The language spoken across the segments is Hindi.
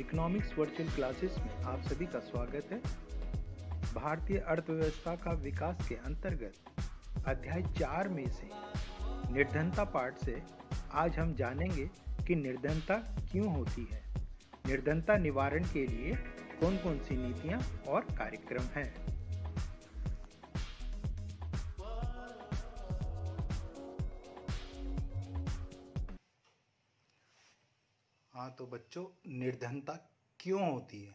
इकोनॉमिक्स वर्चुअल क्लासेस में आप सभी का स्वागत है भारतीय अर्थव्यवस्था का विकास के अंतर्गत अध्याय चार में से निर्धनता पाठ से आज हम जानेंगे कि निर्धनता क्यों होती है निर्धनता निवारण के लिए कौन कौन सी नीतियाँ और कार्यक्रम हैं तो बच्चों निर्धनता क्यों होती है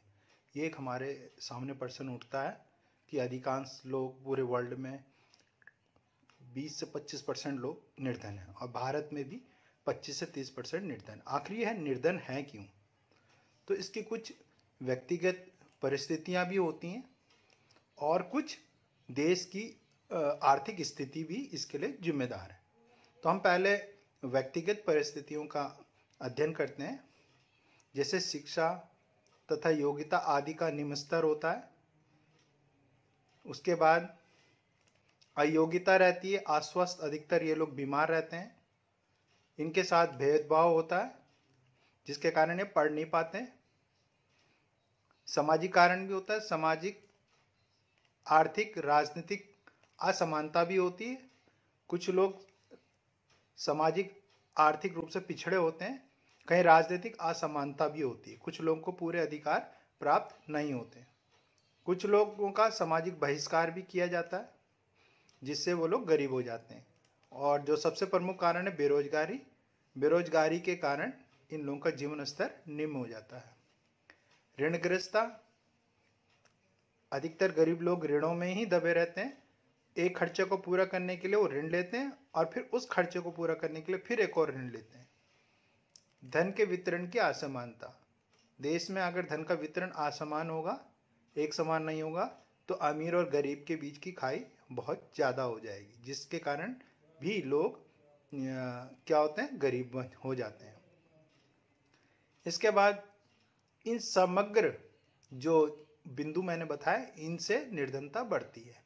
ये एक हमारे सामने प्रश्न उठता है कि अधिकांश लोग पूरे वर्ल्ड में 20 से 25 परसेंट लोग निर्धन हैं और भारत में भी 25 से 30 परसेंट निर्धन आखिर है निर्धन है क्यों तो इसके कुछ व्यक्तिगत परिस्थितियां भी होती हैं और कुछ देश की आर्थिक स्थिति भी इसके लिए जिम्मेदार है तो हम पहले व्यक्तिगत परिस्थितियों का अध्ययन करते हैं जैसे शिक्षा तथा योग्यता आदि का निम्न स्तर होता है उसके बाद अयोग्यता रहती है अस्वस्थ अधिकतर ये लोग बीमार रहते हैं इनके साथ भेदभाव होता है जिसके कारण ये पढ़ नहीं पाते सामाजिक कारण भी होता है सामाजिक आर्थिक राजनीतिक असमानता भी होती है कुछ लोग सामाजिक आर्थिक रूप से पिछड़े होते हैं कहीं राजनीतिक असमानता भी होती है कुछ लोगों को पूरे अधिकार प्राप्त नहीं होते कुछ लोगों का सामाजिक बहिष्कार भी किया जाता है जिससे वो लोग गरीब हो जाते हैं और जो सबसे प्रमुख कारण है बेरोजगारी बेरोजगारी के कारण इन लोगों का जीवन स्तर निम्न हो जाता है ऋणग्रस्तता अधिकतर गरीब लोग ऋणों में ही दबे रहते हैं एक खर्चे को पूरा करने के लिए वो ऋण लेते हैं और फिर उस खर्चे को पूरा करने के लिए फिर एक और ऋण लेते हैं धन के वितरण की असमानता देश में अगर धन का वितरण असमान होगा एक समान नहीं होगा तो अमीर और गरीब के बीच की खाई बहुत ज़्यादा हो जाएगी जिसके कारण भी लोग क्या होते हैं गरीब हो जाते हैं इसके बाद इन समग्र जो बिंदु मैंने बताए इनसे निर्धनता बढ़ती है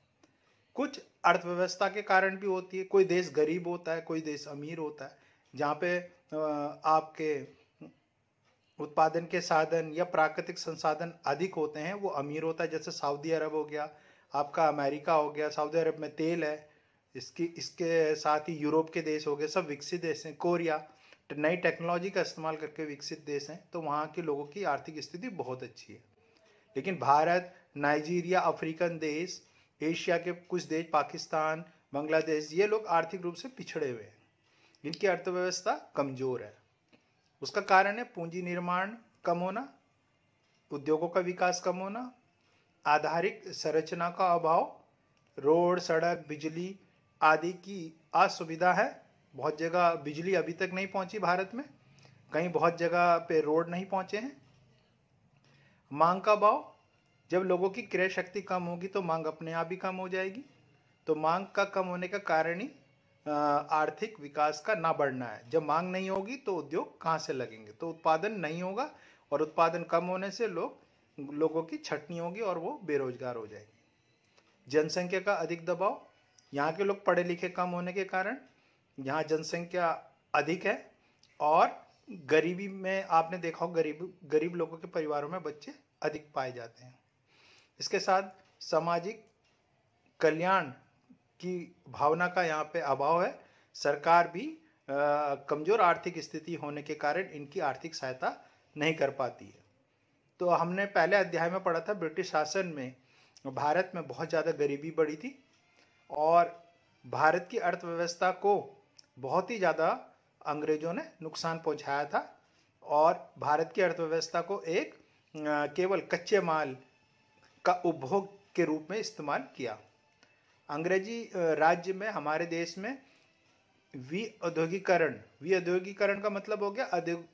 कुछ अर्थव्यवस्था के कारण भी होती है कोई देश गरीब होता है कोई देश अमीर होता है जहाँ पे आपके उत्पादन के साधन या प्राकृतिक संसाधन अधिक होते हैं वो अमीर होता है जैसे सऊदी अरब हो गया आपका अमेरिका हो गया सऊदी अरब में तेल है इसकी इसके साथ ही यूरोप के देश हो गए सब विकसित देश हैं कोरिया नई टेक्नोलॉजी का इस्तेमाल करके विकसित देश हैं तो वहाँ के लोगों की आर्थिक स्थिति बहुत अच्छी है लेकिन भारत नाइजीरिया अफ्रीकन देश एशिया के कुछ देश पाकिस्तान बांग्लादेश ये लोग आर्थिक रूप से पिछड़े हुए हैं जिनकी अर्थव्यवस्था कमजोर है उसका कारण है पूंजी निर्माण कम होना उद्योगों का विकास कम होना आधारिक संरचना का अभाव रोड सड़क बिजली आदि की असुविधा है बहुत जगह बिजली अभी तक नहीं पहुंची भारत में कहीं बहुत जगह पे रोड नहीं पहुंचे हैं मांग का अभाव जब लोगों की क्रय शक्ति कम होगी तो मांग अपने आप ही कम हो जाएगी तो मांग का कम होने का कारण ही आर्थिक विकास का ना बढ़ना है जब मांग नहीं होगी तो उद्योग कहाँ से लगेंगे तो उत्पादन नहीं होगा और उत्पादन कम होने से लोग लोगों की छटनी होगी और वो बेरोजगार हो जाएंगे जनसंख्या का अधिक दबाव यहाँ के लोग पढ़े लिखे कम होने के कारण यहाँ जनसंख्या अधिक है और गरीबी में आपने देखा हो गरीब गरीब लोगों के परिवारों में बच्चे अधिक पाए जाते हैं इसके साथ सामाजिक कल्याण की भावना का यहाँ पे अभाव है सरकार भी कमज़ोर आर्थिक स्थिति होने के कारण इनकी आर्थिक सहायता नहीं कर पाती है तो हमने पहले अध्याय में पढ़ा था ब्रिटिश शासन में भारत में बहुत ज़्यादा गरीबी बढ़ी थी और भारत की अर्थव्यवस्था को बहुत ही ज़्यादा अंग्रेजों ने नुकसान पहुंचाया था और भारत की अर्थव्यवस्था को एक केवल कच्चे माल का उपभोग के रूप में इस्तेमाल किया अंग्रेजी राज्य में हमारे देश में वी औद्योगिकरण वी औद्योगिकरण का मतलब हो गया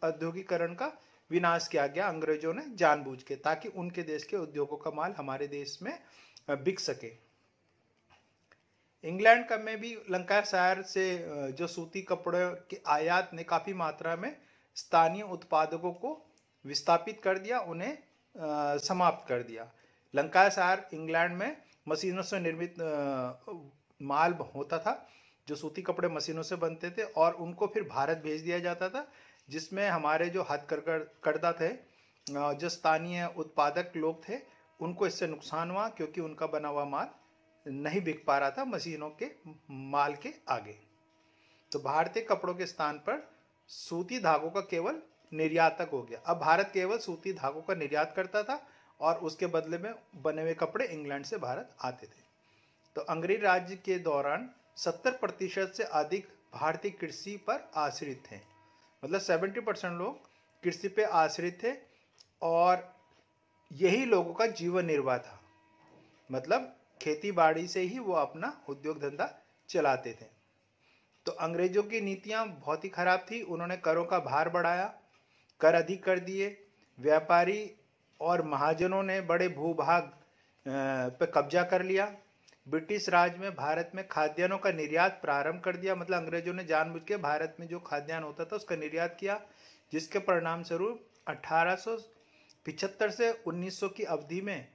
औद्योगिकरण का विनाश किया गया अंग्रेजों ने जानबूझ के ताकि उनके देश के उद्योगों का माल हमारे देश में बिक सके इंग्लैंड का में भी लंका शहर से जो सूती कपड़े के आयात ने काफ़ी मात्रा में स्थानीय उत्पादकों को विस्थापित कर दिया उन्हें समाप्त कर दिया लंका शहर इंग्लैंड में मशीनों से निर्मित माल होता था जो सूती कपड़े मशीनों से बनते थे और उनको फिर भारत भेज दिया जाता था जिसमें हमारे जो हथ करदा थे जो स्थानीय उत्पादक लोग थे उनको इससे नुकसान हुआ क्योंकि उनका बना हुआ माल नहीं बिक पा रहा था मशीनों के माल के आगे तो भारतीय कपड़ों के स्थान पर सूती धागों का केवल निर्यातक हो गया अब भारत केवल सूती धागों का निर्यात करता था और उसके बदले में बने हुए कपड़े इंग्लैंड से भारत आते थे तो अंग्रेज राज्य के दौरान 70 प्रतिशत से अधिक भारतीय कृषि पर आश्रित थे मतलब 70 परसेंट लोग कृषि पे आश्रित थे और यही लोगों का जीवन निर्वाह था मतलब खेती बाड़ी से ही वो अपना उद्योग धंधा चलाते थे तो अंग्रेजों की नीतियाँ बहुत ही खराब थी उन्होंने करों का भार बढ़ाया कर अधिक कर दिए व्यापारी और महाजनों ने बड़े भूभाग पर कब्जा कर लिया ब्रिटिश राज में भारत में खाद्यान्नों का निर्यात प्रारंभ कर दिया मतलब अंग्रेजों ने जानबूझ के भारत में जो खाद्यान्न होता था उसका निर्यात किया जिसके परिणाम स्वरूप अठारह से 1900 की अवधि में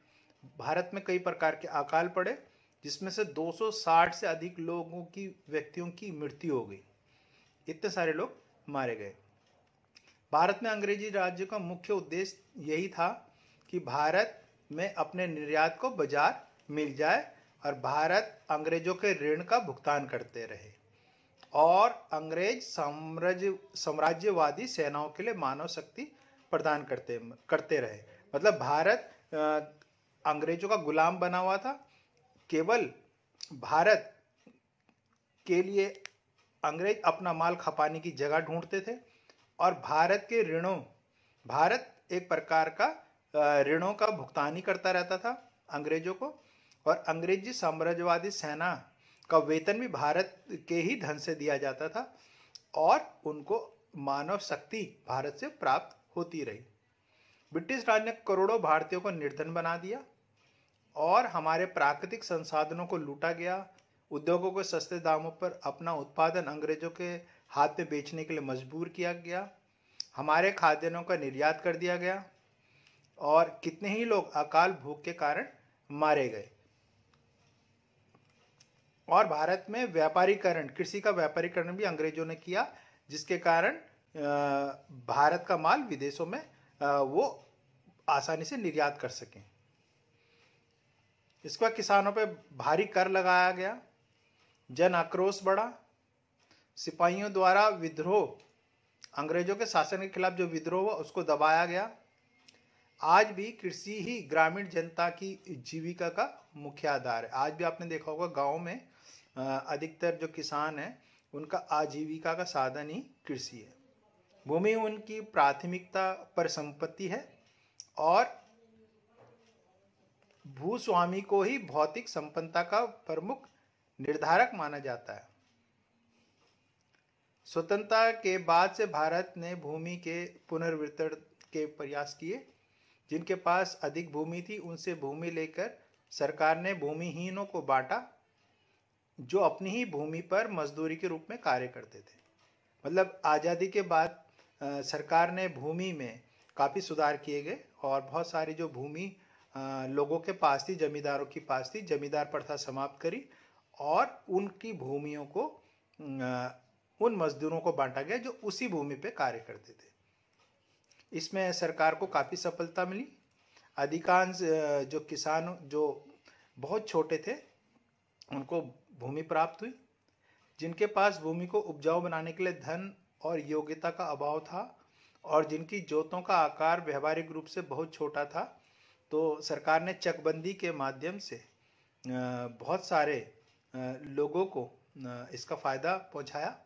भारत में कई प्रकार के अकाल पड़े जिसमें से 260 से अधिक लोगों की व्यक्तियों की मृत्यु हो गई इतने सारे लोग मारे गए भारत में अंग्रेजी राज्य का मुख्य उद्देश्य यही था कि भारत में अपने निर्यात को बाजार मिल जाए और भारत अंग्रेजों के ऋण का भुगतान करते रहे और अंग्रेज साम्राज्य साम्राज्यवादी सेनाओं के लिए मानव शक्ति प्रदान करते करते रहे मतलब भारत अंग्रेजों का गुलाम बना हुआ था केवल भारत के लिए अंग्रेज अपना माल खपाने की जगह ढूंढते थे और भारत के ऋणों भारत एक प्रकार का ऋणों का भुगतान ही करता रहता था अंग्रेजों को और अंग्रेजी साम्राज्यवादी सेना का वेतन भी भारत के ही धन से दिया जाता था और उनको मानव शक्ति भारत से प्राप्त होती रही ब्रिटिश राज ने करोड़ों भारतीयों को निर्धन बना दिया और हमारे प्राकृतिक संसाधनों को लूटा गया उद्योगों को सस्ते दामों पर अपना उत्पादन अंग्रेजों के हाथ में बेचने के लिए मजबूर किया गया हमारे खाद्यान्नों का निर्यात कर दिया गया और कितने ही लोग अकाल भूख के कारण मारे गए और भारत में व्यापारीकरण कृषि का व्यापारीकरण भी अंग्रेजों ने किया जिसके कारण भारत का माल विदेशों में वो आसानी से निर्यात कर सकें इसके बाद किसानों पे भारी कर लगाया गया जन आक्रोश बढ़ा सिपाहियों द्वारा विद्रोह अंग्रेजों के शासन के खिलाफ जो विद्रोह हुआ उसको दबाया गया आज भी कृषि ही ग्रामीण जनता की जीविका का मुख्य आधार है आज भी आपने देखा होगा गाँव में अधिकतर जो किसान हैं उनका आजीविका का साधन ही कृषि है भूमि उनकी प्राथमिकता पर संपत्ति है और भूस्वामी को ही भौतिक संपन्नता का प्रमुख निर्धारक माना जाता है स्वतंत्रता के बाद से भारत ने भूमि के पुनर्वितरण के प्रयास किए जिनके पास अधिक भूमि थी उनसे भूमि लेकर सरकार ने भूमिहीनों को बांटा जो अपनी ही भूमि पर मजदूरी के रूप में कार्य करते थे मतलब आज़ादी के बाद सरकार ने भूमि में काफ़ी सुधार किए गए और बहुत सारी जो भूमि लोगों के पास थी जमींदारों की पास थी जमींदार प्रथा समाप्त करी और उनकी भूमियों को उन मजदूरों को बांटा गया जो उसी भूमि पर कार्य करते थे इसमें सरकार को काफ़ी सफलता मिली अधिकांश जो किसान जो बहुत छोटे थे उनको भूमि प्राप्त हुई जिनके पास भूमि को उपजाऊ बनाने के लिए धन और योग्यता का अभाव था और जिनकी जोतों का आकार व्यवहारिक रूप से बहुत छोटा था तो सरकार ने चकबंदी के माध्यम से बहुत सारे लोगों को इसका फ़ायदा पहुंचाया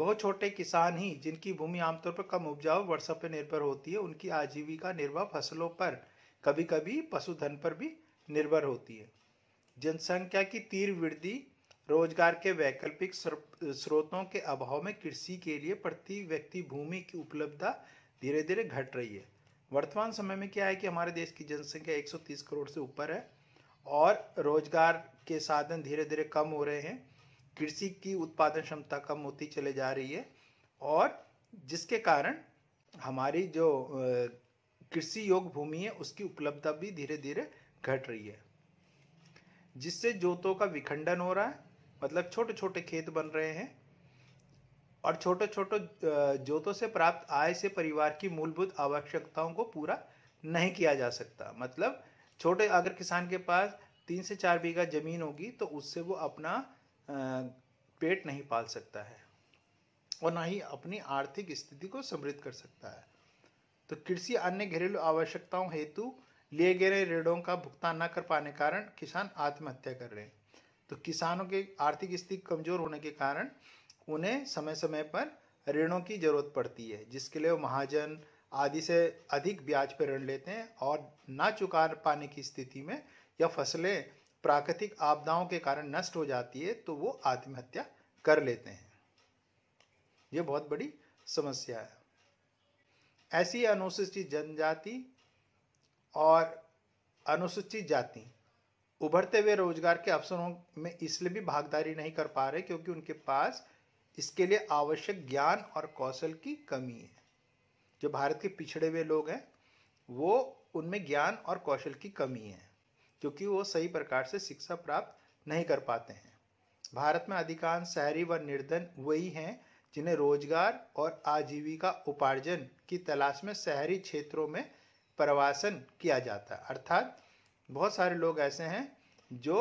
बहुत छोटे किसान ही जिनकी भूमि आमतौर पर कम उपजाऊ वर्षा पर निर्भर होती है उनकी आजीविका निर्वाह फसलों पर कभी कभी पशुधन पर भी निर्भर होती है जनसंख्या की तीव्र वृद्धि रोजगार के वैकल्पिक स्रोतों के अभाव में कृषि के लिए प्रति व्यक्ति भूमि की उपलब्धता धीरे धीरे घट रही है वर्तमान समय में क्या है कि हमारे देश की जनसंख्या 130 करोड़ से ऊपर है और रोजगार के साधन धीरे धीरे कम हो रहे हैं कृषि की उत्पादन क्षमता कम होती चले जा रही है और जिसके कारण हमारी जो कृषि योग्य भूमि है उसकी उपलब्धता भी धीरे धीरे घट रही है जिससे जोतों का विखंडन हो रहा है मतलब छोटे छोटे खेत बन रहे हैं और छोटे छोटे जोतों से प्राप्त आय से परिवार की मूलभूत आवश्यकताओं को पूरा नहीं किया जा सकता मतलब छोटे अगर किसान के पास तीन से चार बीघा जमीन होगी तो उससे वो अपना पेट नहीं पाल सकता है और ना ही अपनी आर्थिक स्थिति को समृद्ध कर सकता है तो कृषि अन्य घरेलू आवश्यकताओं हेतु लिए गए ऋणों का भुगतान न कर पाने कारण किसान आत्महत्या कर रहे हैं तो किसानों के आर्थिक स्थिति कमजोर होने के कारण उन्हें समय समय पर ऋणों की जरूरत पड़ती है जिसके लिए वो महाजन आदि से अधिक ब्याज पर ऋण लेते हैं और ना चुका पाने की स्थिति में या फसलें प्राकृतिक आपदाओं के कारण नष्ट हो जाती है तो वो आत्महत्या कर लेते हैं ये बहुत बड़ी समस्या है ऐसी अनुसूचित जनजाति और अनुसूचित जाति उभरते हुए रोजगार के अवसरों में इसलिए भी भागदारी नहीं कर पा रहे क्योंकि उनके पास इसके लिए आवश्यक ज्ञान और कौशल की कमी है जो भारत के पिछड़े हुए लोग हैं वो उनमें ज्ञान और कौशल की कमी है क्योंकि वो सही प्रकार से शिक्षा प्राप्त नहीं कर पाते हैं भारत में अधिकांश शहरी व निर्धन वही हैं जिन्हें रोजगार और आजीविका उपार्जन की तलाश में शहरी क्षेत्रों में प्रवासन किया जाता है अर्थात बहुत सारे लोग ऐसे हैं जो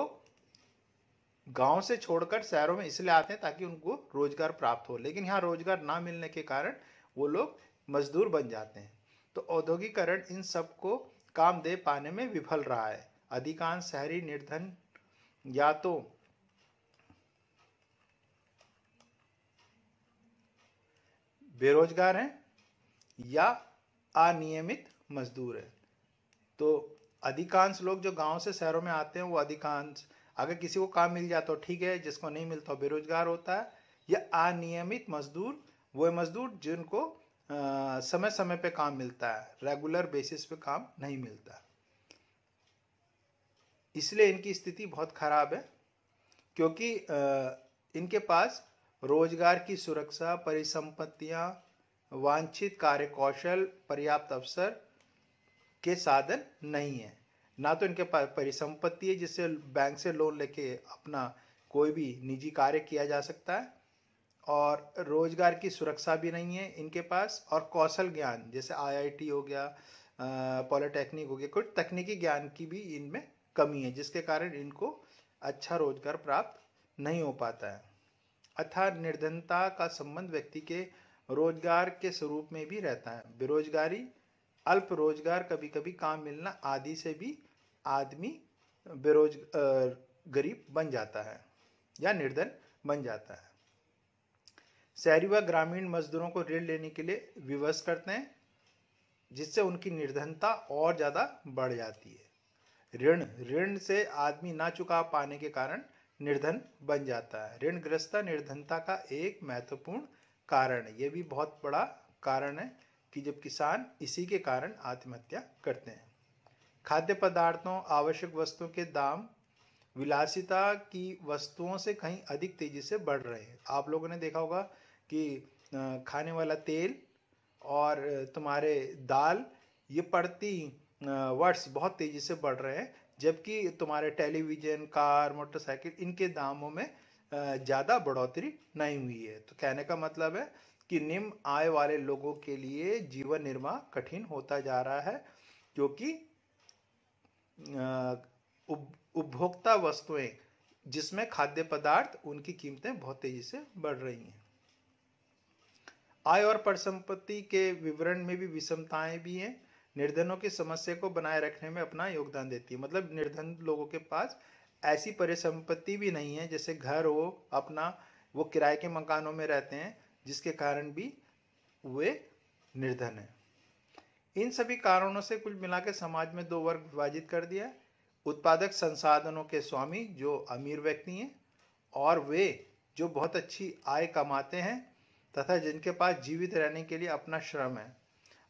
गांव से छोड़कर शहरों में इसलिए आते हैं ताकि उनको रोजगार प्राप्त हो लेकिन यहाँ रोजगार ना मिलने के कारण वो लोग मजदूर बन जाते हैं तो औद्योगिकरण इन सबको काम दे पाने में विफल रहा है अधिकांश शहरी निर्धन या तो बेरोजगार हैं या अनियमित मजदूर हैं तो अधिकांश लोग जो गांव से शहरों में आते हैं वो अधिकांश अगर किसी को काम मिल जाता तो ठीक है जिसको नहीं मिलता बेरोजगार होता है या अनियमित मजदूर वो मजदूर जिनको समय समय पे काम मिलता है रेगुलर बेसिस पे काम नहीं मिलता है इसलिए इनकी स्थिति बहुत खराब है क्योंकि इनके पास रोजगार की सुरक्षा परिसंपत्तियां वांछित कार्य कौशल पर्याप्त अवसर के साधन नहीं है ना तो इनके पास परिसंपत्ति है जिससे बैंक से लोन लेके अपना कोई भी निजी कार्य किया जा सकता है और रोजगार की सुरक्षा भी नहीं है इनके पास और कौशल ज्ञान जैसे आईआईटी हो गया पॉलिटेक्निक हो गया कुछ तकनीकी ज्ञान की भी इनमें कमी है जिसके कारण इनको अच्छा रोजगार प्राप्त नहीं हो पाता है अथा निर्धनता का संबंध व्यक्ति के रोजगार के स्वरूप में भी रहता है बेरोजगारी अल्प रोजगार कभी कभी काम मिलना आदि से भी आदमी बेरोज गरीब बन जाता है या निर्धन बन जाता है शहरी व ग्रामीण मजदूरों को ऋण लेने के लिए विवश करते हैं जिससे उनकी निर्धनता और ज़्यादा बढ़ जाती है ऋण ऋण से आदमी ना चुका पाने के कारण निर्धन बन जाता है ऋण ग्रस्ता निर्धनता का एक महत्वपूर्ण कारण है ये भी बहुत बड़ा कारण है कि जब किसान इसी के कारण आत्महत्या करते हैं खाद्य पदार्थों आवश्यक वस्तुओं के दाम विलासिता की वस्तुओं से कहीं अधिक तेजी से बढ़ रहे हैं आप लोगों ने देखा होगा कि खाने वाला तेल और तुम्हारे दाल ये पड़ती वर्ड्स बहुत तेज़ी से बढ़ रहे हैं जबकि तुम्हारे टेलीविज़न कार मोटरसाइकिल इनके दामों में ज़्यादा बढ़ोतरी नहीं हुई है तो कहने का मतलब है कि निम्न आय वाले लोगों के लिए जीवन निर्वाह कठिन होता जा रहा है क्योंकि उपभोक्ता वस्तुएं जिसमें खाद्य पदार्थ उनकी कीमतें बहुत तेजी से बढ़ रही हैं आय और परिसंपत्ति के विवरण में भी विषमताएं भी हैं निर्धनों की समस्या को बनाए रखने में अपना योगदान देती है मतलब निर्धन लोगों के पास ऐसी परिसंपत्ति भी नहीं है जैसे घर हो अपना वो किराए के मकानों में रहते हैं जिसके कारण भी वे निर्धन हैं इन सभी कारणों से कुछ मिला समाज में दो वर्ग विभाजित कर दिया उत्पादक संसाधनों के स्वामी जो अमीर व्यक्ति हैं और वे जो बहुत अच्छी आय कमाते हैं तथा जिनके पास जीवित रहने के लिए अपना श्रम है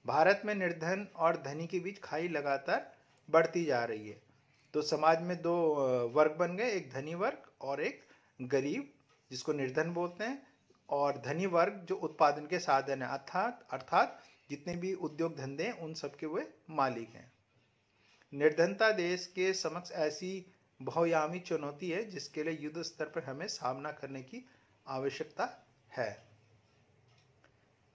भारत में निर्धन और धनी के बीच खाई लगातार बढ़ती जा रही है तो समाज में दो वर्ग बन गए एक धनी वर्ग और एक गरीब जिसको निर्धन बोलते हैं और धनी वर्ग जो उत्पादन के साधन है अर्थात अर्थात जितने भी उद्योग धंधे हैं उन सबके वे मालिक हैं निर्धनता देश के समक्ष ऐसी बहुयामी चुनौती है जिसके लिए युद्ध स्तर पर हमें सामना करने की आवश्यकता है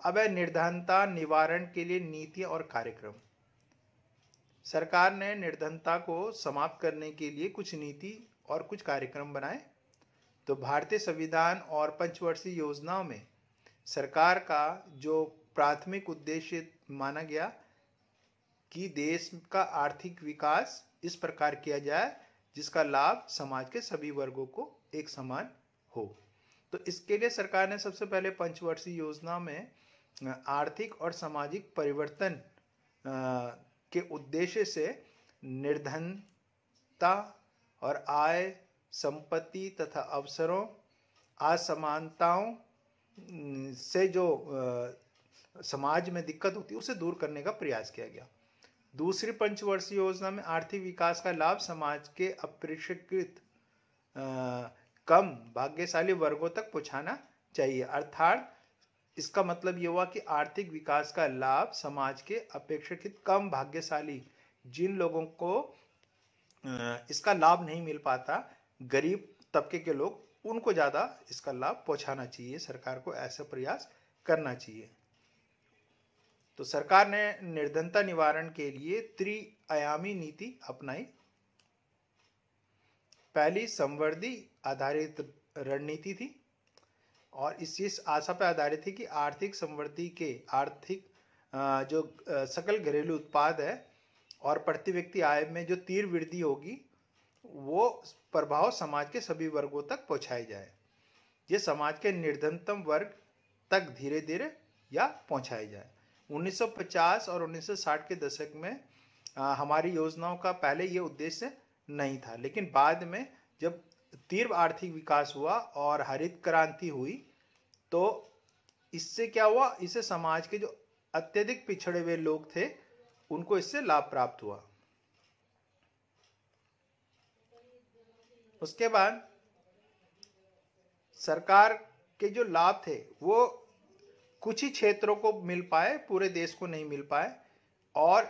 अब है निर्धनता निवारण के लिए नीति और कार्यक्रम सरकार ने निर्धनता को समाप्त करने के लिए कुछ नीति और कुछ कार्यक्रम बनाए तो भारतीय संविधान और पंचवर्षीय योजनाओं में सरकार का जो प्राथमिक उद्देश्य माना गया कि देश का आर्थिक विकास इस प्रकार किया जाए जिसका लाभ समाज के सभी वर्गों को एक समान हो तो इसके लिए सरकार ने सबसे पहले पंचवर्षीय योजना में आर्थिक और सामाजिक परिवर्तन के उद्देश्य से निर्धनता और आय संपत्ति तथा अवसरों असमानताओं से जो समाज में दिक्कत होती है उसे दूर करने का प्रयास किया गया दूसरी पंचवर्षीय योजना में आर्थिक विकास का लाभ समाज के अपेक्षाकृत कम भाग्यशाली वर्गों तक पहुंचाना चाहिए अर्थात इसका मतलब ये हुआ कि आर्थिक विकास का लाभ समाज के अपेक्षाकृत कम भाग्यशाली जिन लोगों को इसका लाभ नहीं मिल पाता गरीब तबके के लोग उनको ज़्यादा इसका लाभ पहुंचाना चाहिए सरकार को ऐसा प्रयास करना चाहिए तो सरकार ने निर्धनता निवारण के लिए त्रिआयामी नीति अपनाई पहली संवर्धी आधारित रणनीति थी और इस इस आशा पर आधारित है कि आर्थिक संवृद्धि के आर्थिक जो सकल घरेलू उत्पाद है और प्रति व्यक्ति आय में जो तीर वृद्धि होगी वो प्रभाव समाज के सभी वर्गों तक पहुँचाई जाए ये समाज के निर्धनतम वर्ग तक धीरे धीरे या पहुँचाई जाए 1950 और 1960 के दशक में हमारी योजनाओं का पहले ये उद्देश्य नहीं था लेकिन बाद में जब तीव्र आर्थिक विकास हुआ और हरित क्रांति हुई तो इससे क्या हुआ इससे समाज के जो अत्यधिक पिछड़े हुए लोग थे उनको इससे लाभ प्राप्त हुआ उसके बाद सरकार के जो लाभ थे वो कुछ ही क्षेत्रों को मिल पाए पूरे देश को नहीं मिल पाए और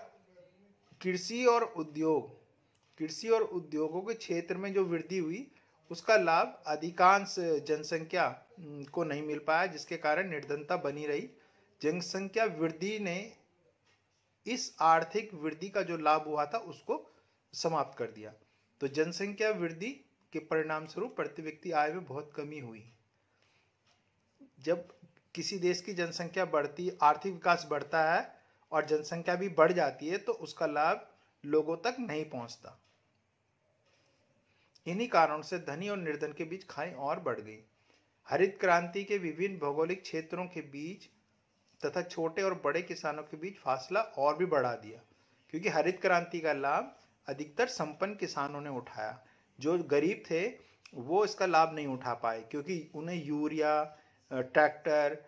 कृषि और उद्योग कृषि और उद्योगों के क्षेत्र में जो वृद्धि हुई उसका लाभ अधिकांश जनसंख्या को नहीं मिल पाया जिसके कारण निर्धनता बनी रही जनसंख्या वृद्धि ने इस आर्थिक वृद्धि का जो लाभ हुआ था उसको समाप्त कर दिया तो जनसंख्या वृद्धि के परिणाम स्वरूप प्रति व्यक्ति आय में बहुत कमी हुई जब किसी देश की जनसंख्या बढ़ती आर्थिक विकास बढ़ता है और जनसंख्या भी बढ़ जाती है तो उसका लाभ लोगों तक नहीं पहुंचता इन्हीं कारणों से धनी और निर्धन के बीच खाई और बढ़ गई हरित क्रांति के विभिन्न भौगोलिक क्षेत्रों के बीच तथा छोटे और बड़े किसानों के बीच फासला और भी बढ़ा दिया क्योंकि हरित क्रांति का लाभ अधिकतर संपन्न किसानों ने उठाया जो गरीब थे वो इसका लाभ नहीं उठा पाए क्योंकि उन्हें यूरिया ट्रैक्टर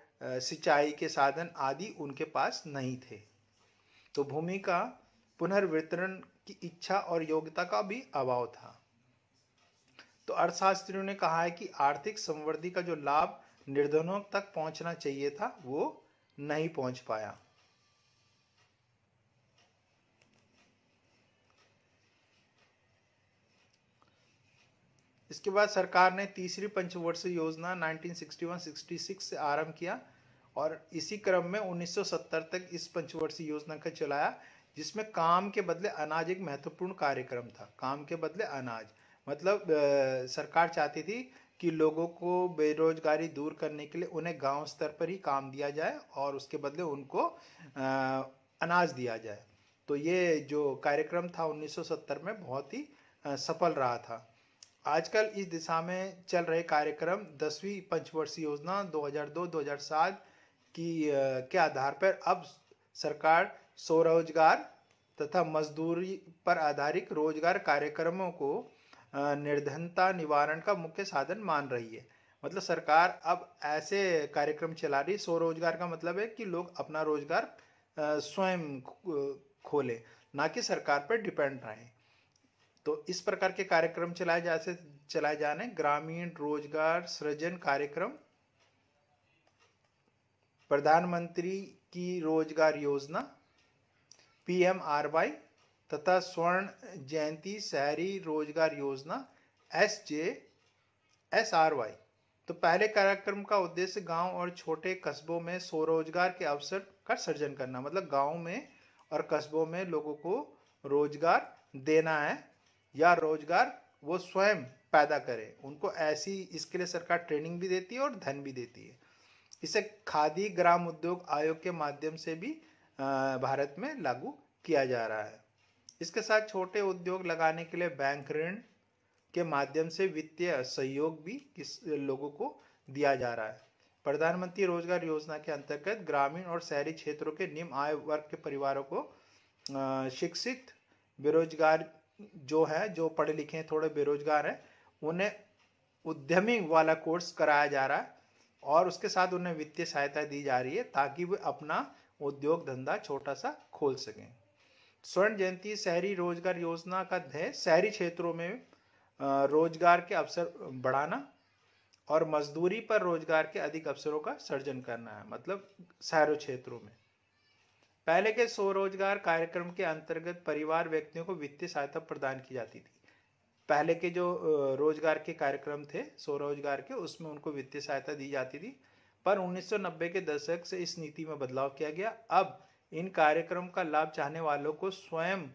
सिंचाई के साधन आदि उनके पास नहीं थे तो भूमि का पुनर्वितरण की इच्छा और योग्यता का भी अभाव था तो अर्थशास्त्रियों ने कहा है कि आर्थिक संवृद्धि का जो लाभ निर्धनों तक पहुंचना चाहिए था वो नहीं पहुंच पाया इसके बाद सरकार ने तीसरी पंचवर्षीय योजना 1961-66 से आरंभ किया और इसी क्रम में 1970 तक इस पंचवर्षीय योजना का चलाया जिसमें काम के बदले अनाज एक महत्वपूर्ण कार्यक्रम था काम के बदले अनाज मतलब सरकार चाहती थी कि लोगों को बेरोजगारी दूर करने के लिए उन्हें गांव स्तर पर ही काम दिया जाए और उसके बदले उनको अनाज दिया जाए तो ये जो कार्यक्रम था 1970 में बहुत ही सफल रहा था आजकल इस दिशा में चल रहे कार्यक्रम दसवीं पंचवर्षीय योजना 2002-2007 की के आधार पर अब सरकार स्वरोजगार तथा मजदूरी पर आधारित रोजगार कार्यक्रमों को निर्धनता निवारण का मुख्य साधन मान रही है मतलब सरकार अब ऐसे कार्यक्रम चला रही स्वरोजगार का मतलब है कि लोग अपना रोजगार स्वयं खोले ना कि सरकार पर डिपेंड रहे तो इस प्रकार के कार्यक्रम चलाए जा चलाए जाने ग्रामीण रोजगार सृजन कार्यक्रम प्रधानमंत्री की रोजगार योजना पीएम आर वाई तथा स्वर्ण जयंती शहरी रोजगार योजना S J S R Y तो पहले कार्यक्रम का उद्देश्य गांव और छोटे कस्बों में स्वरोजगार के अवसर का सृजन करना मतलब गांव में और कस्बों में लोगों को रोजगार देना है या रोजगार वो स्वयं पैदा करें उनको ऐसी इसके लिए सरकार ट्रेनिंग भी देती है और धन भी देती है इसे खादी ग्राम उद्योग आयोग के माध्यम से भी भारत में लागू किया जा रहा है इसके साथ छोटे उद्योग लगाने के लिए बैंक ऋण के माध्यम से वित्तीय सहयोग भी किस लोगों को दिया जा रहा है प्रधानमंत्री रोजगार योजना के अंतर्गत ग्रामीण और शहरी क्षेत्रों के निम्न आय वर्ग के परिवारों को शिक्षित बेरोजगार जो है जो पढ़े लिखे हैं थोड़े बेरोजगार हैं उन्हें उद्यमी वाला कोर्स कराया जा रहा है और उसके साथ उन्हें वित्तीय सहायता दी जा रही है ताकि वे अपना उद्योग धंधा छोटा सा खोल सकें स्वर्ण जयंती शहरी रोजगार योजना का ध्येय शहरी क्षेत्रों में रोजगार के अवसर बढ़ाना और मजदूरी पर रोजगार के अधिक अवसरों का सृजन करना है मतलब शहरों क्षेत्रों में पहले के स्वरोजगार कार्यक्रम के अंतर्गत परिवार व्यक्तियों को वित्तीय सहायता प्रदान की जाती थी पहले के जो रोजगार के कार्यक्रम थे स्वरोजगार के उसमें उनको वित्तीय सहायता दी जाती थी पर 1990 के दशक से इस नीति में बदलाव किया गया अब इन कार्यक्रम का लाभ चाहने वालों को स्वयं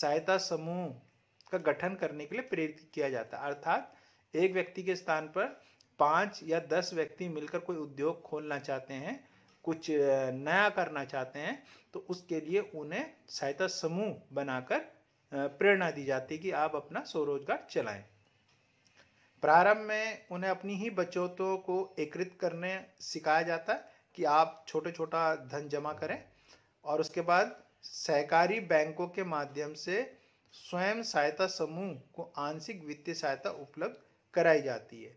सहायता समूह का गठन करने के लिए प्रेरित किया जाता है अर्थात एक व्यक्ति के स्थान पर पांच या दस व्यक्ति मिलकर कोई उद्योग खोलना चाहते हैं कुछ नया करना चाहते हैं तो उसके लिए उन्हें सहायता समूह बनाकर प्रेरणा दी जाती है कि आप अपना स्वरोजगार चलाएं प्रारंभ में उन्हें अपनी ही बचतों को एकत्रित करने सिखाया जाता है कि आप छोटे छोटा धन जमा करें और उसके बाद सहकारी बैंकों के माध्यम से स्वयं सहायता समूह को आंशिक वित्तीय सहायता उपलब्ध कराई जाती है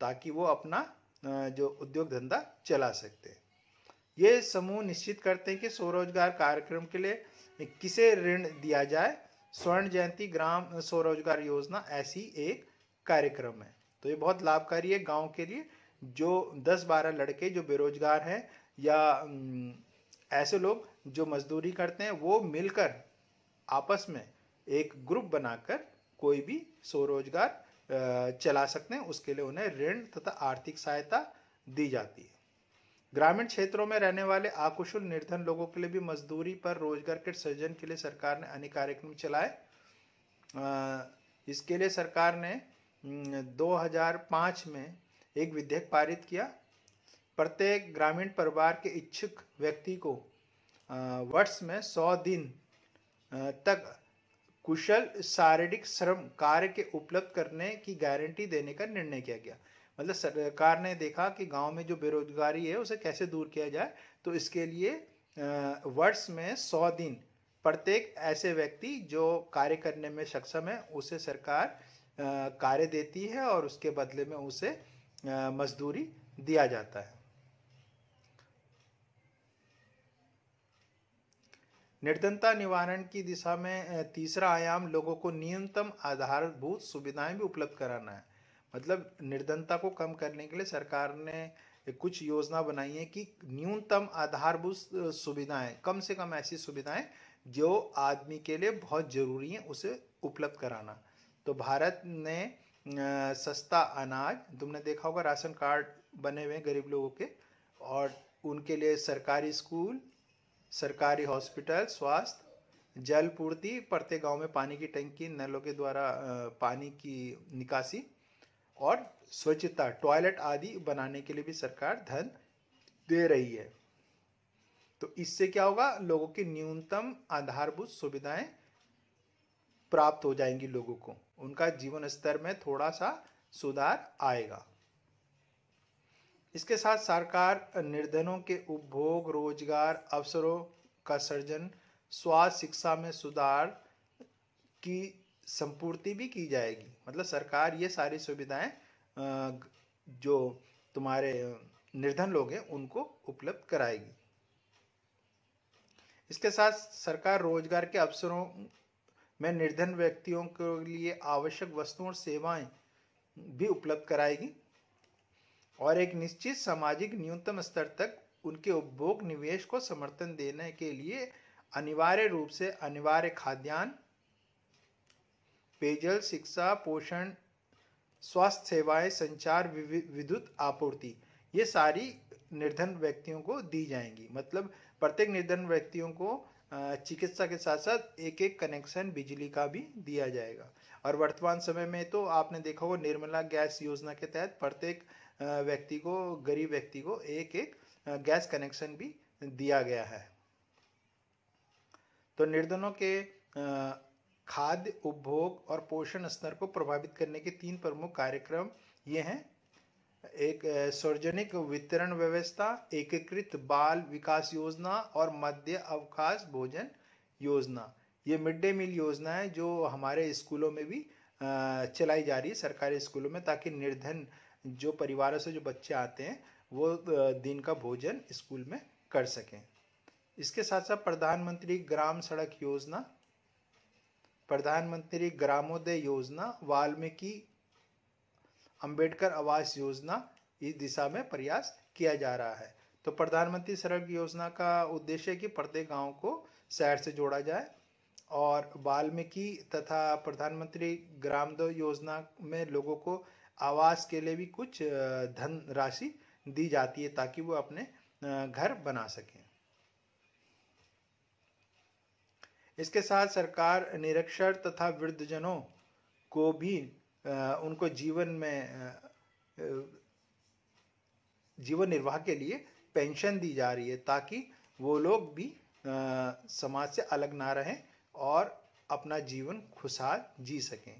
ताकि वो अपना जो उद्योग धंधा चला सकते हैं ये समूह निश्चित करते हैं कि स्वरोजगार कार्यक्रम के लिए किसे ऋण दिया जाए स्वर्ण जयंती ग्राम स्वरोजगार योजना ऐसी एक कार्यक्रम है तो ये बहुत लाभकारी है गांव के लिए जो 10-12 लड़के जो बेरोजगार हैं या ऐसे लोग जो मजदूरी करते हैं वो मिलकर आपस में एक ग्रुप बनाकर कोई भी स्वरोजगार चला सकते हैं उसके लिए उन्हें ऋण तथा आर्थिक सहायता दी जाती है ग्रामीण क्षेत्रों में रहने वाले आकुशल निर्धन लोगों के लिए भी मजदूरी पर रोजगार के सृजन के लिए सरकार ने अनेक कार्यक्रम चलाए इसके लिए सरकार ने 2005 में एक विधेयक पारित किया प्रत्येक ग्रामीण परिवार के इच्छुक व्यक्ति को वर्ष में सौ दिन तक कुशल शारीरिक श्रम कार्य के उपलब्ध करने की गारंटी देने का निर्णय किया गया मतलब सरकार ने देखा कि गांव में जो बेरोजगारी है उसे कैसे दूर किया जाए तो इसके लिए वर्ष में सौ दिन प्रत्येक ऐसे व्यक्ति जो कार्य करने में सक्षम है उसे सरकार कार्य देती है और उसके बदले में उसे मजदूरी दिया जाता है निर्धनता निवारण की दिशा में तीसरा आयाम लोगों को न्यूनतम आधारभूत सुविधाएं भी उपलब्ध कराना है मतलब निर्धनता को कम करने के लिए सरकार ने कुछ योजना बनाई है कि न्यूनतम आधारभूत सुविधाएं कम से कम ऐसी सुविधाएं जो आदमी के लिए बहुत ज़रूरी हैं उसे उपलब्ध कराना तो भारत ने सस्ता अनाज तुमने देखा होगा राशन कार्ड बने हुए हैं गरीब लोगों के और उनके लिए सरकारी स्कूल सरकारी हॉस्पिटल स्वास्थ्य जल पूर्ति प्रत्येक गांव में पानी की टंकी नलों के द्वारा पानी की निकासी और स्वच्छता टॉयलेट आदि बनाने के लिए भी सरकार धन दे रही है तो इससे क्या होगा लोगों की न्यूनतम आधारभूत सुविधाएं प्राप्त हो जाएंगी लोगों को उनका जीवन स्तर में थोड़ा सा सुधार आएगा इसके साथ सरकार निर्धनों के उपभोग रोजगार अवसरों का सृजन स्वास्थ्य शिक्षा में सुधार की संपूर्ति भी की जाएगी मतलब सरकार ये सारी सुविधाएं जो तुम्हारे निर्धन लोग हैं उनको उपलब्ध कराएगी इसके साथ सरकार रोजगार के अवसरों में निर्धन व्यक्तियों के लिए आवश्यक वस्तुओं और सेवाएं भी उपलब्ध कराएगी और एक निश्चित सामाजिक न्यूनतम स्तर तक उनके उपभोग निवेश को समर्थन देने के लिए अनिवार्य रूप से अनिवार्य खाद्यान्न पेयजल शिक्षा पोषण स्वास्थ्य सेवाएं संचार विद्युत आपूर्ति ये सारी निर्धन व्यक्तियों को दी जाएंगी मतलब प्रत्येक निर्धन व्यक्तियों को चिकित्सा के साथ साथ एक एक कनेक्शन बिजली का भी दिया जाएगा और वर्तमान समय में तो आपने देखा होगा निर्मला गैस योजना के तहत प्रत्येक व्यक्ति को गरीब व्यक्ति को एक एक गैस कनेक्शन भी दिया गया है तो निर्धनों के खाद्य उपभोग और पोषण स्तर को प्रभावित करने के तीन प्रमुख कार्यक्रम ये हैं एक सार्वजनिक वितरण व्यवस्था एकीकृत बाल विकास योजना और मध्य अवकाश भोजन योजना ये मिड डे मील योजना है जो हमारे स्कूलों में भी चलाई जा रही है सरकारी स्कूलों में ताकि निर्धन जो परिवारों से जो बच्चे आते हैं वो दिन का भोजन स्कूल में कर सकें इसके साथ साथ प्रधानमंत्री ग्राम सड़क योजना प्रधानमंत्री ग्रामोदय योजना वाल्मीकि अंबेडकर आवास योजना इस दिशा में प्रयास किया जा रहा है तो प्रधानमंत्री सड़क योजना का उद्देश्य है कि प्रत्येक गांव को शहर से जोड़ा जाए और वाल्मीकि तथा प्रधानमंत्री ग्रामोदय योजना में लोगों को आवास के लिए भी कुछ धन राशि दी जाती है ताकि वो अपने घर बना सकें इसके साथ सरकार निरक्षर तथा वृद्धजनों को भी उनको जीवन में जीवन निर्वाह के लिए पेंशन दी जा रही है ताकि वो लोग भी समाज से अलग ना रहें और अपना जीवन खुशहाल जी सकें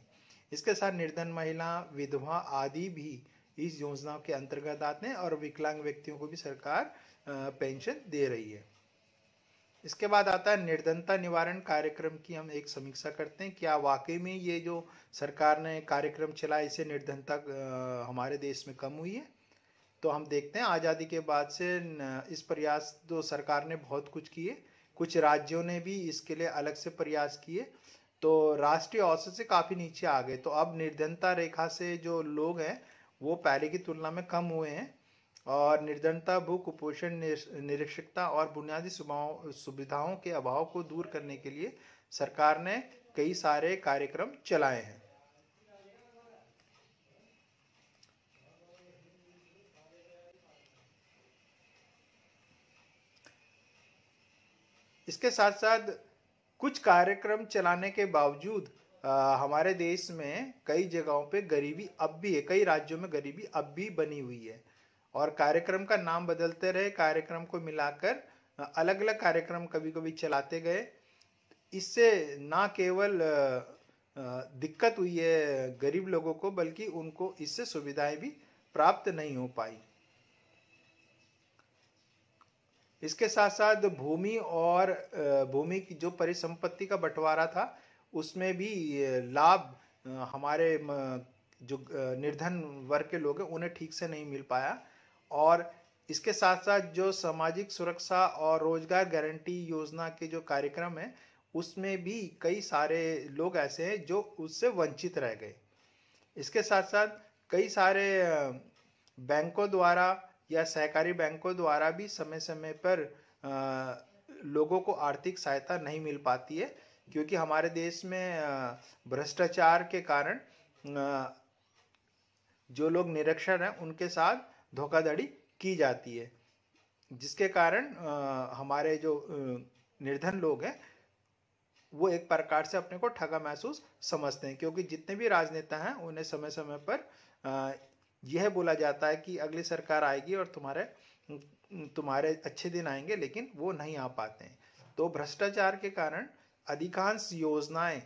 इसके साथ निर्धन महिला विधवा आदि भी इस योजना के अंतर्गत आते हैं और विकलांग व्यक्तियों को भी सरकार पेंशन दे रही है इसके बाद आता है निर्धनता निवारण कार्यक्रम की हम एक समीक्षा करते हैं क्या वाकई में ये जो सरकार ने कार्यक्रम चलाया इसे निर्धनता हमारे देश में कम हुई है तो हम देखते हैं आज़ादी के बाद से इस प्रयास तो सरकार ने बहुत कुछ किए कुछ राज्यों ने भी इसके लिए अलग से प्रयास किए तो राष्ट्रीय औसत से काफ़ी नीचे आ गए तो अब निर्धनता रेखा से जो लोग हैं वो पहले की तुलना में कम हुए हैं और निर्धनता भू कुपोषण निरीक्षकता और बुनियादी सुविधाओं के अभाव को दूर करने के लिए सरकार ने कई सारे कार्यक्रम चलाए हैं इसके साथ साथ कुछ कार्यक्रम चलाने के बावजूद आ, हमारे देश में कई जगहों पे गरीबी अब भी है कई राज्यों में गरीबी अब भी बनी हुई है और कार्यक्रम का नाम बदलते रहे कार्यक्रम को मिलाकर अलग अलग कार्यक्रम कभी कभी चलाते गए इससे ना केवल दिक्कत हुई है गरीब लोगों को बल्कि उनको इससे सुविधाएं भी प्राप्त नहीं हो पाई इसके साथ साथ भूमि और भूमि की जो परिसंपत्ति का बंटवारा था उसमें भी लाभ हमारे जो निर्धन वर्ग के लोग हैं उन्हें ठीक से नहीं मिल पाया और इसके साथ साथ जो सामाजिक सुरक्षा और रोजगार गारंटी योजना के जो कार्यक्रम है उसमें भी कई सारे लोग ऐसे हैं जो उससे वंचित रह गए इसके साथ साथ कई सारे बैंकों द्वारा या सहकारी बैंकों द्वारा भी समय समय पर लोगों को आर्थिक सहायता नहीं मिल पाती है क्योंकि हमारे देश में भ्रष्टाचार के कारण जो लोग निरक्षर हैं उनके साथ धोखाधड़ी की जाती है जिसके कारण हमारे जो निर्धन लोग हैं वो एक प्रकार से अपने को ठगा महसूस समझते हैं क्योंकि जितने भी राजनेता हैं उन्हें समय समय पर यह बोला जाता है कि अगली सरकार आएगी और तुम्हारे तुम्हारे अच्छे दिन आएंगे लेकिन वो नहीं आ पाते हैं तो भ्रष्टाचार के कारण अधिकांश योजनाएं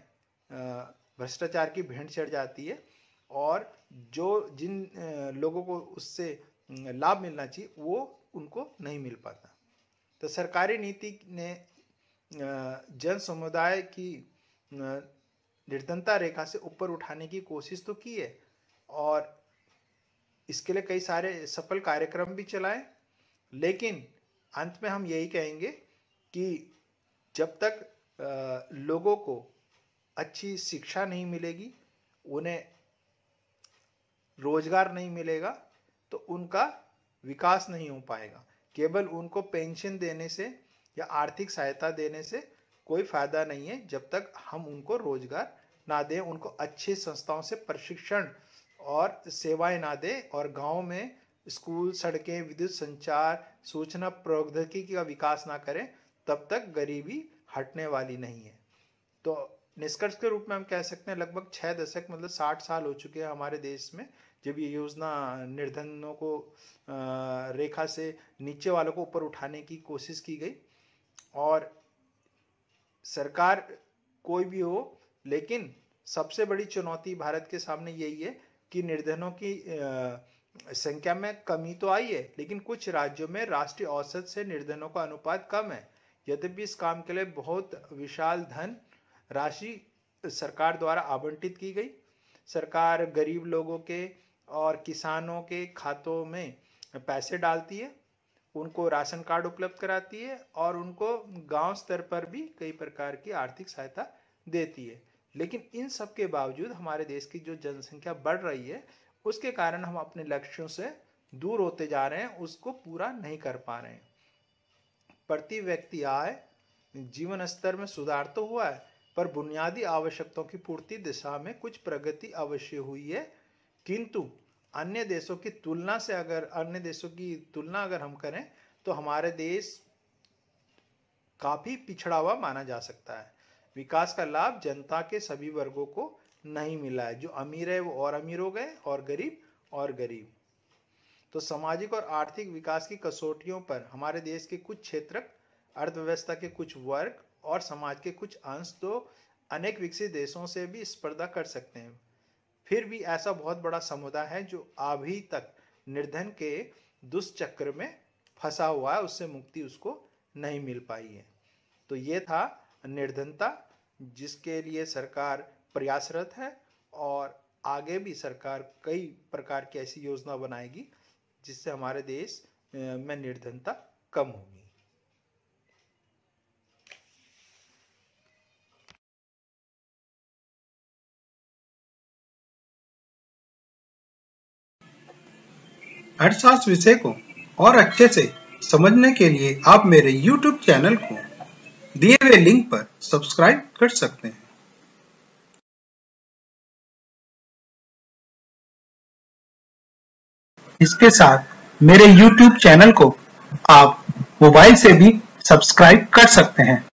भ्रष्टाचार की भेंट चढ़ जाती है और जो जिन लोगों को उससे लाभ मिलना चाहिए वो उनको नहीं मिल पाता तो सरकारी नीति ने जन समुदाय की निर्धनता रेखा से ऊपर उठाने की कोशिश तो की है और इसके लिए कई सारे सफल कार्यक्रम भी चलाए लेकिन अंत में हम यही कहेंगे कि जब तक लोगों को अच्छी शिक्षा नहीं मिलेगी उन्हें रोजगार नहीं मिलेगा तो उनका विकास नहीं हो पाएगा केवल उनको पेंशन देने से या आर्थिक सहायता देने से कोई फायदा नहीं है जब तक हम उनको रोजगार ना दें उनको अच्छी संस्थाओं से प्रशिक्षण और सेवाएं ना दे और गाँव में स्कूल सड़कें विद्युत संचार सूचना प्रौद्योगिकी का विकास ना करें तब तक गरीबी हटने वाली नहीं है तो निष्कर्ष के रूप में हम कह सकते हैं लगभग छः दशक मतलब साठ साल हो चुके हैं हमारे देश में जब ये योजना निर्धनों को रेखा से नीचे वालों को ऊपर उठाने की कोशिश की गई और सरकार कोई भी हो लेकिन सबसे बड़ी चुनौती भारत के सामने यही है कि निर्धनों की संख्या में कमी तो आई है लेकिन कुछ राज्यों में राष्ट्रीय औसत से निर्धनों का अनुपात कम है यद्यपि इस काम के लिए बहुत विशाल धन राशि सरकार द्वारा आवंटित की गई सरकार गरीब लोगों के और किसानों के खातों में पैसे डालती है उनको राशन कार्ड उपलब्ध कराती है और उनको गांव स्तर पर भी कई प्रकार की आर्थिक सहायता देती है लेकिन इन सब के बावजूद हमारे देश की जो जनसंख्या बढ़ रही है उसके कारण हम अपने लक्ष्यों से दूर होते जा रहे हैं उसको पूरा नहीं कर पा रहे हैं प्रति व्यक्ति आय जीवन स्तर में सुधार तो हुआ है पर बुनियादी आवश्यकताओं की पूर्ति दिशा में कुछ प्रगति अवश्य हुई है किंतु अन्य देशों की तुलना से अगर अन्य देशों की तुलना अगर हम करें तो हमारे देश काफ़ी पिछड़ा हुआ माना जा सकता है विकास का लाभ जनता के सभी वर्गों को नहीं मिला है जो अमीर है वो और अमीर हो गए और गरीब और गरीब तो सामाजिक और आर्थिक विकास की कसौटियों पर हमारे देश के कुछ क्षेत्र अर्थव्यवस्था के कुछ वर्ग और समाज के कुछ अंश तो अनेक विकसित देशों से भी स्पर्धा कर सकते हैं फिर भी ऐसा बहुत बड़ा समुदाय है जो अभी तक निर्धन के दुष्चक्र में फंसा हुआ है उससे मुक्ति उसको नहीं मिल पाई है तो ये था निर्धनता जिसके लिए सरकार प्रयासरत है और आगे भी सरकार कई प्रकार की ऐसी योजना बनाएगी जिससे हमारे देश में निर्धनता कम होगी अर्थशास्त्र विषय को और अच्छे से समझने के लिए आप मेरे YouTube चैनल को दिए हुए लिंक पर सब्सक्राइब कर सकते हैं इसके साथ मेरे YouTube चैनल को आप मोबाइल से भी सब्सक्राइब कर सकते हैं